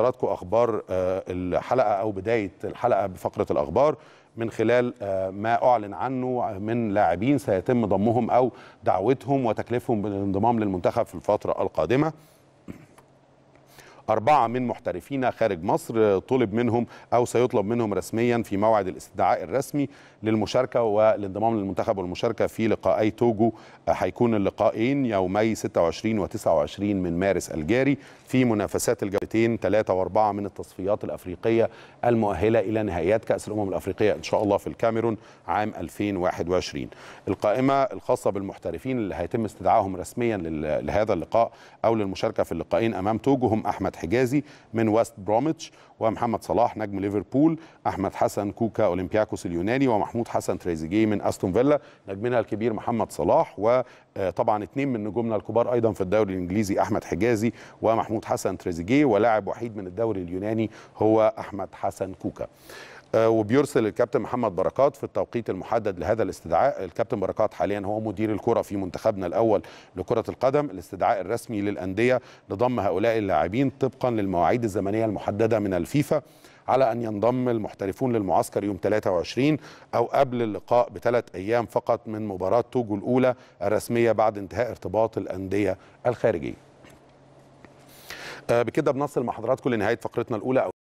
حضراتكم اخبار آه، الحلقه او بدايه الحلقه بفقره الاخبار من خلال آه، ما اعلن عنه من لاعبين سيتم ضمهم او دعوتهم وتكليفهم بالانضمام للمنتخب في الفتره القادمه أربعة من محترفينا خارج مصر طلب منهم أو سيطلب منهم رسميا في موعد الاستدعاء الرسمي للمشاركة والانضمام للمنتخب والمشاركة في لقائي توجو هيكون اللقاءين يومي 26 و 29 من مارس الجاري في منافسات الجولتين 3 و4 من التصفيات الأفريقية المؤهلة إلى نهائيات كأس الأمم الأفريقية إن شاء الله في الكاميرون عام 2021 القائمة الخاصة بالمحترفين اللي هيتم استدعائهم رسميا لهذا اللقاء أو للمشاركة في اللقائين أمام توجو هم أحمد محمد حجازي من ويست بروميتش ومحمد صلاح نجم ليفربول احمد حسن كوكا اولمبياكوس اليوناني ومحمود حسن تريزيجيه من استون فيلا نجمنا الكبير محمد صلاح وطبعا آه، اثنين من نجومنا الكبار ايضا في الدوري الانجليزي احمد حجازي ومحمود حسن تريزيجيه ولاعب وحيد من الدوري اليوناني هو احمد حسن كوكا آه، وبيرسل الكابتن محمد بركات في التوقيت المحدد لهذا الاستدعاء الكابتن بركات حاليا هو مدير الكره في منتخبنا الاول لكره القدم الاستدعاء الرسمي للانديه لضم هؤلاء اللاعبين طبقا للمواعيد الزمنيه المحدده من الفيفا على أن ينضم المحترفون للمعسكر يوم 23 أو قبل اللقاء بثلاث أيام فقط من مباراة توجو الأولى الرسمية بعد انتهاء ارتباط الأندية الخارجية آه، بكده بنصل مع حضراتكم لنهاية فقرتنا الأولى